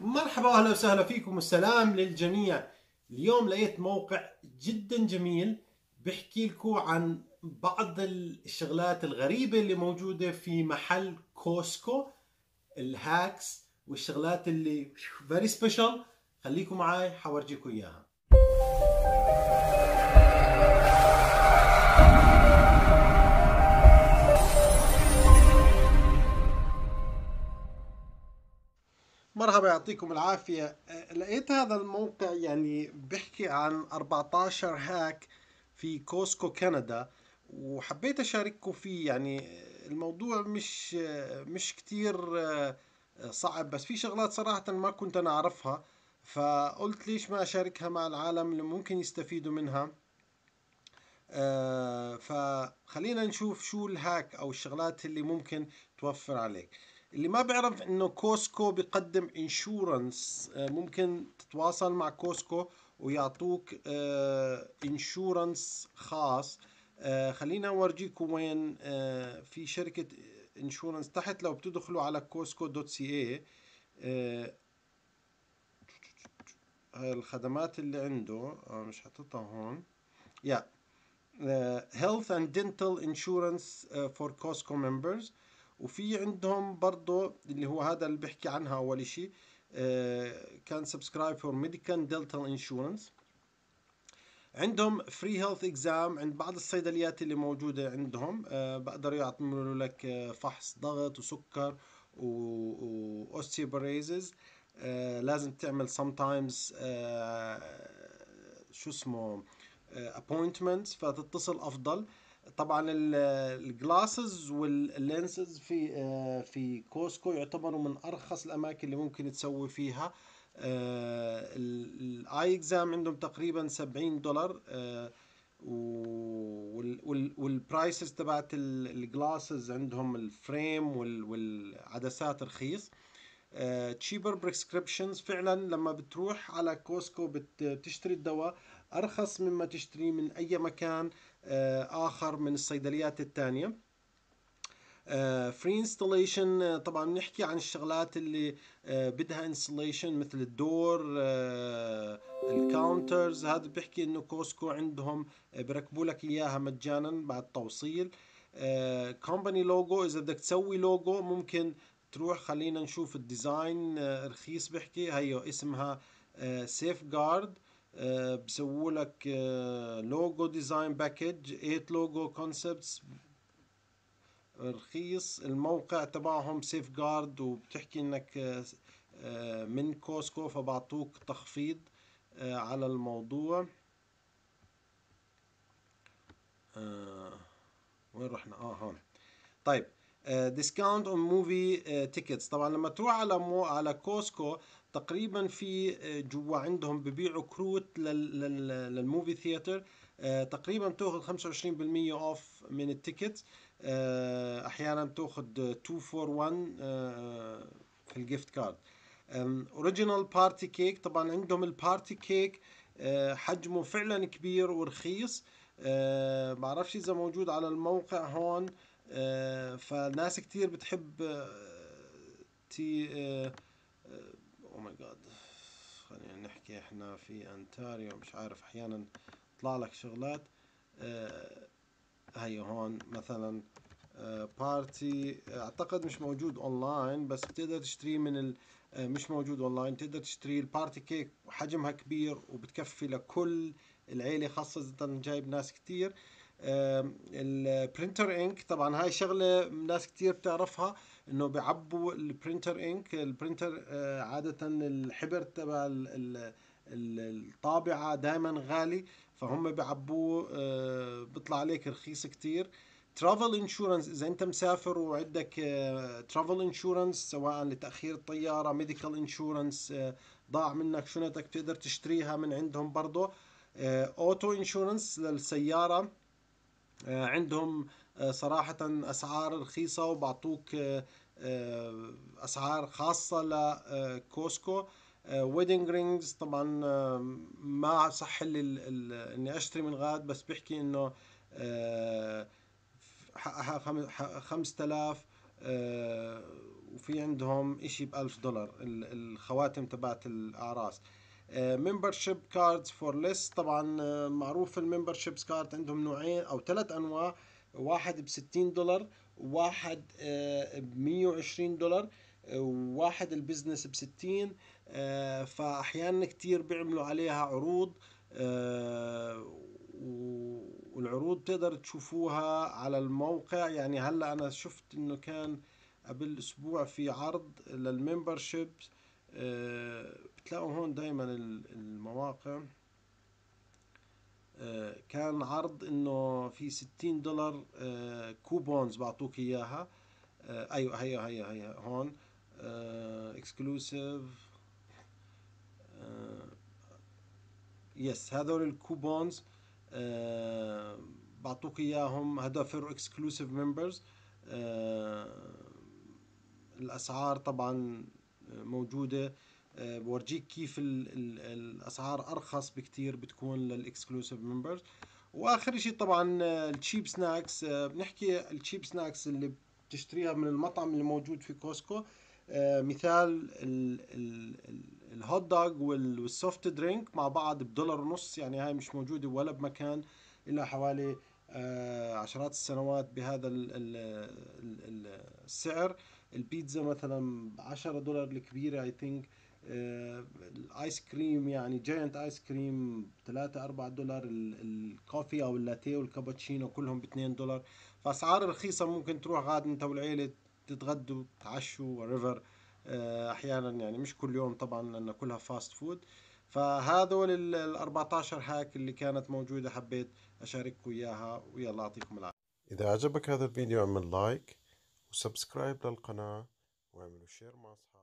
مرحبا واهلا وسهلا فيكم والسلام للجميع اليوم لقيت موقع جدا جميل بحكي لكم عن بعض الشغلات الغريبة اللي موجودة في محل كوسكو الهاكس والشغلات اللي فيري سبيشال خليكم معي حورجيكم اياها مرحبا يعطيكم العافية أه، لقيت هذا الموقع يعني بيحكي عن 14 هاك في كوسكو كندا وحبيت أشارككم فيه يعني الموضوع مش مش كتير أه، صعب بس في شغلات صراحة ما كنت أنا أعرفها فقلت ليش ما أشاركها مع العالم اللي ممكن يستفيدوا منها أه، فخلينا نشوف شو الهاك أو الشغلات اللي ممكن توفر عليك اللي ما بيعرف انه كوسكو بيقدم انشورنس آه، ممكن تتواصل مع كوسكو ويعطوك انشورنس آه، خاص آه، خلينا اورجيكم وين في شركه انشورنس تحت لو بتدخلوا على كوسكو دوت سي اي الخدمات اللي عنده مش حاططها هون يا yeah. اند health and dental insurance ممبرز for members وفي عندهم برضه اللي هو هذا اللي بحكي عنها اول شيء آه، كان سبسكرايب فور ميديكال دلتال انشورنس عندهم فري هيلث اكزام عند بعض الصيدليات اللي موجوده عندهم أه بقدروا يعملوا لك آه، فحص ضغط وسكر واوستيوبريزز أه لازم تعمل تايمز أه شو اسمه ابوينتمنت آه، فتتصل افضل طبعا الجلاسز واللينسز في آه، في كوسكو يعتبروا من ارخص الاماكن اللي ممكن تسوي فيها آه، الاي اكزام عندهم تقريبا 70 دولار آه، والبرايسز تبعت الجلاسز عندهم الفريم والعدسات رخيص تشيبر بريسكريبشنز فعلا لما بتروح على كوسكو بتشتري الدواء أرخص مما تشتريه من أي مكان آه، آخر من الصيدليات الثانية فري آه، انستليشن آه، طبعا بنحكي عن الشغلات اللي بدها انستليشن مثل الدور الكاونترز هذا بيحكي انه كوسكو عندهم بركبوا لك اياها مجانا بعد توصيل كومباني لوجو اذا بدك تسوي لوجو ممكن تروح خلينا نشوف الديزاين رخيص بحكي هيو اسمها سيف جارد آه، بسووا لك لوجو ديزاين باكج 8 لوجو كونسبتس رخيص الموقع تبعهم سيف جارد وبتحكي انك آه، آه، من كوسكو فبعطوك تخفيض على الموضوع وين رحنا اه هون طيب ديسكاونت اون موفي تيكتس طبعا لما تروح على مو على كوسكو تقريبا في آه، جوا عندهم ببيعوا كروت للموفي ثياتر آه، تقريبا بتاخذ 25% اوف من التيكت آه، احيانا بتاخذ 2 فور 1 في الجيفت كارد اوريجينال بارتي كيك طبعا عندهم البارتي كيك حجمه فعلا كبير ورخيص ما بعرفش اذا موجود على الموقع هون فناس كتير بتحب تي او ماي جاد خلينا نحكي احنا في انتاريو مش عارف احيانا تطلع لك شغلات هاي آه، هي هون مثلا بارتي آه، اعتقد مش موجود اونلاين بس بتقدر تشتريه من ال آه، مش موجود اونلاين تقدر تشتري البارتي كيك وحجمها كبير وبتكفي لكل العيلة خاصة اذا جايب ناس كثير البرينتر انك طبعا هاي شغله ناس كثير بتعرفها انه بيعبوا البرينتر انك البرينتر آه، عاده الحبر تبع الطابعه دائما غالي فهم بيعبوه آه، بيطلع عليك رخيص كثير ترافل انشورنس اذا انت مسافر وعندك ترافل انشورنس سواء لتاخير الطياره ميديكال انشورنس آه، ضاع منك شنطتك بتقدر تشتريها من عندهم برضه اوتو انشورنس للسياره آه، عندهم آه، صراحة أسعار رخيصة وبعطوك آه، أسعار خاصة لكوسكو ويدنج رينجز طبعا ما صح لي اني اشتري من غاد بس بيحكي انه 5000 وفي عندهم اشي ب 1000 دولار الخواتم تبعت الاعراس ممبرشيب كاردز فور ليس طبعا آه، معروف الممبرشيبس كارد عندهم نوعين او ثلاث انواع واحد ب 60 دولار واحد آه، ب 120 دولار وواحد آه، البزنس ب 60 فاحيانا كثير بيعملوا عليها عروض والعروض بتقدر تشوفوها على الموقع يعني هلا انا شفت انه كان قبل اسبوع في عرض للممبرشيبس بتلاقوا آه، هون دايما المواقع آه، كان عرض انه في 60 دولار كوبونز آه، بعطوك اياها ايوه هيا هيا هيا هون اكسكلوسيف يس هذول الكوبونز بعطوك اياهم هذا فور اكسكلوسيف ممبرز الاسعار طبعا موجوده آه، بورجيك كيف الاسعار ارخص بكتير بتكون للاكسكلوسيف ممبرز واخر شيء طبعا آه، التشيب سناكس آه، بنحكي التشيب سناكس اللي بتشتريها من المطعم اللي موجود في كوسكو مثال الهوت دوغ والسوفت درينك مع بعض بدولار ونص يعني هاي مش موجوده ولا بمكان الا حوالي عشرات السنوات بهذا السعر البيتزا مثلا ب 10 دولار الكبيره اي ثينك الايس كريم يعني جاينت ايس كريم 3 4 دولار الكوفي او اللاتيه والكابتشينو كلهم ب 2 دولار فاسعار رخيصه ممكن تروح غاد انت والعيله تتغدوا تعشوا وريفر آه، احيانا يعني مش كل يوم طبعا لان كلها فاست فود فهذول ال 14 هاك اللي كانت موجوده حبيت اشارككم اياها ويلا يعطيكم العافيه اذا عجبك هذا الفيديو اعمل لايك وسبسكرايب للقناة واعملوا شير مع أصحابكم